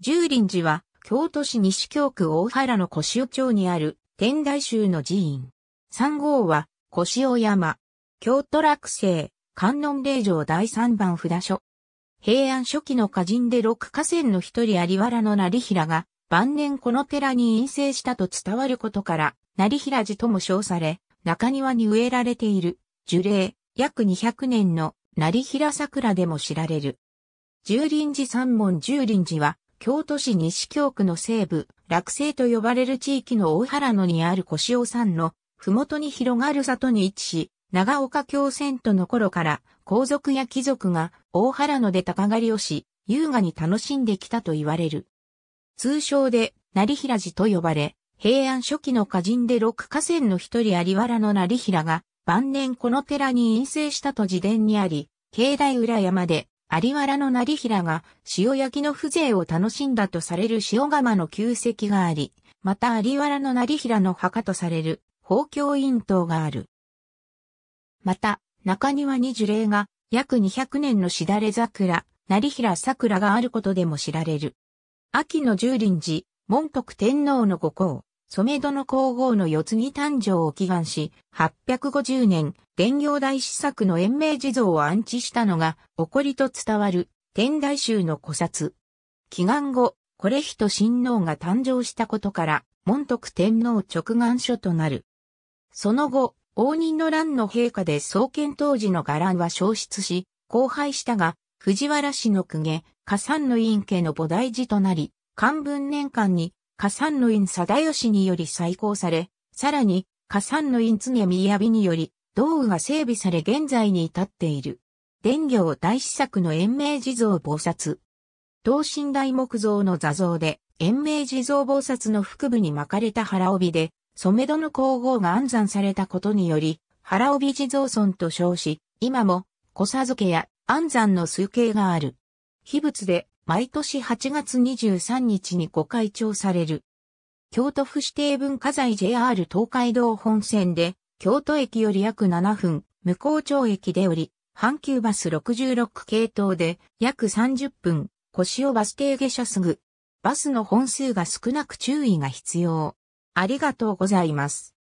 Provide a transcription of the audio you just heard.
十輪寺は、京都市西京区大原の小塩町にある天台宗の寺院。三号は、小塩山。京都落成、観音霊場第三番札所。平安初期の歌人で六河川の一人有原の成平が、晩年この寺に陰性したと伝わることから、成平寺とも称され、中庭に植えられている、樹齢、約200年の成平桜でも知られる。十輪寺三門十輪寺は、京都市西京区の西部、落成と呼ばれる地域の大原野にある腰塩山の、麓に広がる里に位置し、長岡京遷都の頃から、皇族や貴族が大原野で鷹狩りをし、優雅に楽しんできたと言われる。通称で、成平寺と呼ばれ、平安初期の歌人で六河川の一人有原の成平が、晩年この寺に陰性したと自伝にあり、境内裏山で有原の成平が塩焼きの風情を楽しんだとされる塩釜の旧跡があり、また有原の成平の墓とされる宝鏡院塔がある。また、中庭に樹齢が約200年のしだれ桜、成平桜があることでも知られる。秋の十輪寺、門徳天皇の御皇。染戸の皇后の四次ぎ誕生を祈願し、850年、伝行大師作の延命地蔵を安置したのが、誇りと伝わる、天台宗の古刹。祈願後、これ人親王が誕生したことから、門徳天皇直願書となる。その後、応仁の乱の陛下で創建当時の伽藍は消失し、荒廃したが、藤原氏の公家、加山の院家の菩提寺となり、漢文年間に加山の院貞義により再興され、さらに、加山の院常雅により、道具が整備され現在に至っている。伝行大施策の延命地蔵菩薩。等身大木造の座像で、延命地蔵菩薩の腹部に巻かれた腹帯で、染め戸の皇后が安産されたことにより、腹帯地蔵尊と称し、今も、小佐漬けや安産の数形がある。秘仏で毎年8月23日にご開帳される。京都府指定文化財 JR 東海道本線で、京都駅より約7分、向こう町駅で降り、阪急バス66系統で約30分、腰をバス停下車すぐ。バスの本数が少なく注意が必要。ありがとうございます。